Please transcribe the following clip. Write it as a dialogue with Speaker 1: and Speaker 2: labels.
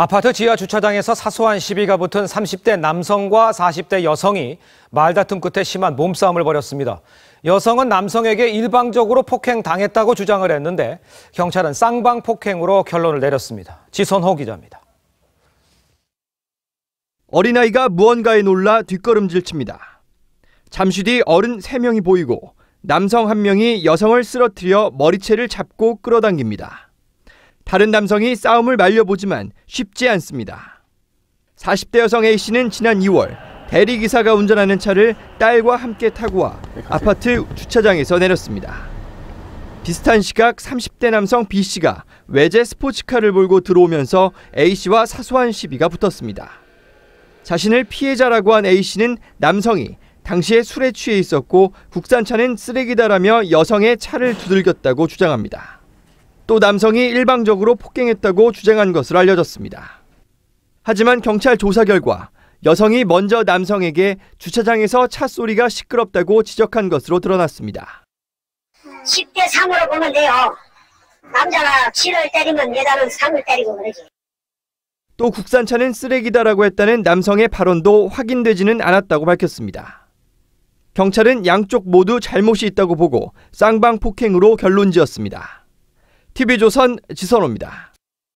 Speaker 1: 아파트 지하 주차장에서 사소한 시비가 붙은 30대 남성과 40대 여성이 말다툼 끝에 심한 몸싸움을 벌였습니다. 여성은 남성에게 일방적으로 폭행당했다고 주장을 했는데 경찰은 쌍방 폭행으로 결론을 내렸습니다. 지선호 기자입니다. 어린아이가 무언가에 놀라 뒷걸음질 칩니다.
Speaker 2: 잠시 뒤 어른 3명이 보이고 남성 1명이 여성을 쓰러뜨려 머리채를 잡고 끌어당깁니다. 다른 남성이 싸움을 말려보지만 쉽지 않습니다. 40대 여성 A씨는 지난 2월 대리기사가 운전하는 차를 딸과 함께 타고 와 네, 아파트 주차장에서 내렸습니다. 비슷한 시각 30대 남성 B씨가 외제 스포츠카를 몰고 들어오면서 A씨와 사소한 시비가 붙었습니다. 자신을 피해자라고 한 A씨는 남성이 당시에 술에 취해 있었고 국산차는 쓰레기다라며 여성의 차를 두들겼다고 주장합니다. 또 남성이 일방적으로 폭행했다고 주장한 것으로 알려졌습니다. 하지만 경찰 조사 결과 여성이 먼저 남성에게 주차장에서 차 소리가 시끄럽다고 지적한 것으로 드러났습니다.
Speaker 3: 10대 3으로 보면 돼요. 남자가 7을 때리면 여자는 3을 때리고 그러지.
Speaker 2: 또 국산차는 쓰레기다라고 했다는 남성의 발언도 확인되지는 않았다고 밝혔습니다. 경찰은 양쪽 모두 잘못이 있다고 보고 쌍방 폭행으로 결론 지었습니다. TV조선 지선호입니다.